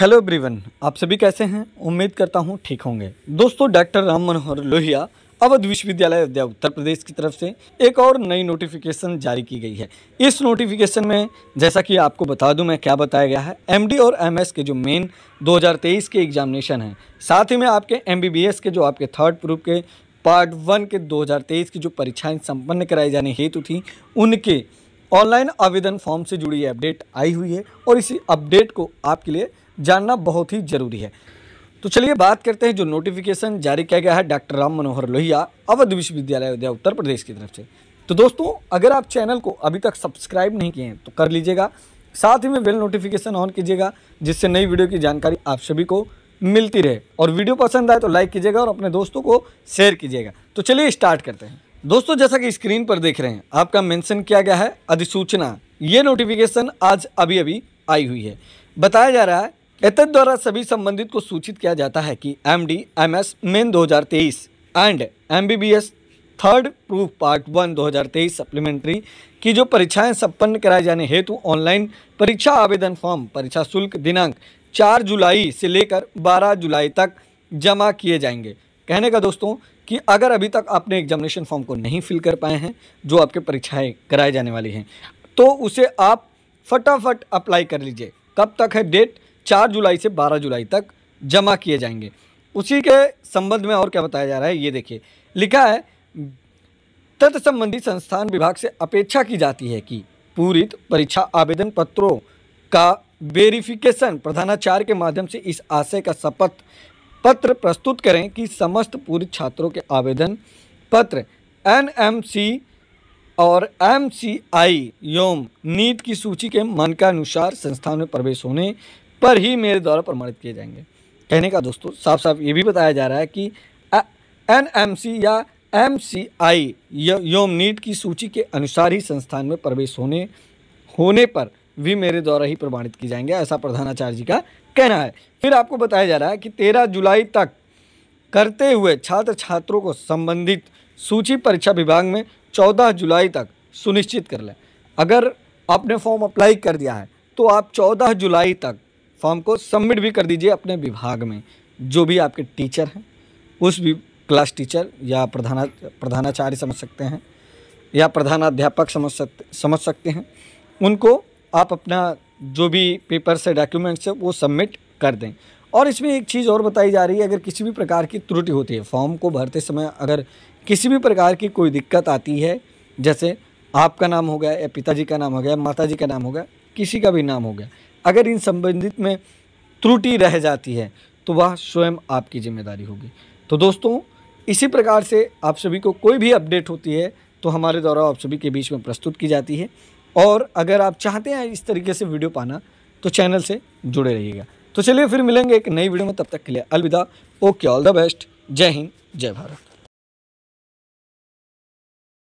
hello ब्रिवन आप सभी कैसे हैं उम्मीद करता हूं ठीक होंगे दोस्तों डॉक्टर राम मनोहर लोहिया अवध विश्वविद्यालय अयोध्या उत्तर प्रदेश की तरफ से एक और नई नोटिफिकेशन जारी की गई है इस नोटिफिकेशन में जैसा कि आपको बता दूं मैं क्या बताया गया है एमडी और एमएस के जो मेन 2023 के एग्जामिनेशन हैं साथ ही में आपके एम के जो आपके थर्ड प्रूफ के पार्ट वन के दो की जो परीक्षाएँ सम्पन्न कराई जाने हेतु थी उनके ऑनलाइन आवेदन फॉर्म से जुड़ी अपडेट आई हुई है और इसी अपडेट को आपके लिए जानना बहुत ही ज़रूरी है तो चलिए बात करते हैं जो नोटिफिकेशन जारी किया गया है डॉक्टर राम मनोहर लोहिया अवध विश्वविद्यालय अयोध्या उत्तर प्रदेश की तरफ से तो दोस्तों अगर आप चैनल को अभी तक सब्सक्राइब नहीं किए हैं तो कर लीजिएगा साथ ही में बेल नोटिफिकेशन ऑन कीजिएगा जिससे नई वीडियो की जानकारी आप सभी को मिलती रहे और वीडियो पसंद आए तो लाइक कीजिएगा और अपने दोस्तों को शेयर कीजिएगा तो चलिए स्टार्ट करते हैं दोस्तों जैसा कि स्क्रीन पर देख रहे हैं आपका मेंशन किया गया है अधिसूचना ये नोटिफिकेशन आज अभी अभी आई हुई है बताया जा रहा है एतद द्वारा सभी संबंधित को सूचित किया जाता है कि M D M S main 2023 and M B B S third proof part one 2023 supplementary की जो परीक्षाएं संपन्न कराए जाने हेतु ऑनलाइन परीक्षा आवेदन फॉर्म परीक्षा शुल्क दिनांक 4 जुलाई से लेकर 12 जुलाई तक जमा किए जाएंगे कहने का दोस्तों कि अगर अभी तक आपने एग्जामिनेशन फॉर्म को नहीं फिल कर पाए हैं जो आपके परीक्षाएं कराई जाने वाली हैं तो उसे आप फटाफट अप्लाई कर लीजिए कब तक है डेट चार जुलाई से बारह जुलाई तक जमा किए जाएंगे उसी के संबंध में और क्या बताया जा रहा है ये देखिए लिखा है तत्संबंधी संस्थान विभाग से अपेक्षा की जाती है कि पूरित परीक्षा आवेदन पत्रों का वेरिफिकेशन प्रधानाचार्य के माध्यम से इस आशय का शपथ पत्र प्रस्तुत करें कि समस्त पूरी छात्रों के आवेदन पत्र एनएमसी और एमसीआई योम नीट की सूची के मानकानुसार संस्थान में प्रवेश होने पर ही मेरे द्वारा प्रमाणित किए जाएंगे कहने का दोस्तों साफ साफ ये भी बताया जा रहा है कि एन एम सी या एम सी आई योम नीट की सूची के अनुसार ही संस्थान में प्रवेश होने होने पर भी मेरे द्वारा ही प्रमाणित किए जाएंगे ऐसा प्रधानाचार्य जी का कहना है फिर आपको बताया जा रहा है कि तेरह जुलाई तक करते हुए छात्र छात्रों को संबंधित सूची परीक्षा विभाग में चौदह जुलाई तक सुनिश्चित कर लें अगर आपने फॉर्म अप्लाई कर दिया है तो आप चौदह जुलाई तक फॉर्म को सबमिट भी कर दीजिए अपने विभाग में जो भी आपके टीचर हैं उस भी क्लास टीचर या प्रधाना प्रधानाचार्य समझ सकते हैं या प्रधानाध्यापक समझ सकते समझ सकते हैं उनको आप अपना जो भी पेपर से डॉक्यूमेंट्स है वो सबमिट कर दें और इसमें एक चीज़ और बताई जा रही है अगर किसी भी प्रकार की त्रुटि होती है फॉर्म को भरते समय अगर किसी भी प्रकार की कोई दिक्कत आती है जैसे आपका नाम हो गया या पिताजी का नाम हो गया माता जी का नाम हो गया किसी का भी नाम हो गया अगर इन संबंधित में त्रुटि रह जाती है तो वह स्वयं आपकी जिम्मेदारी होगी तो दोस्तों इसी प्रकार से आप सभी को कोई भी अपडेट होती है तो हमारे द्वारा आप सभी के बीच में प्रस्तुत की जाती है और अगर आप चाहते हैं इस तरीके से वीडियो पाना तो चैनल से जुड़े रहिएगा तो चलिए फिर मिलेंगे एक नई वीडियो में तब तक के लिए अलविदा ओके ऑल द बेस्ट जय हिंद जय भारत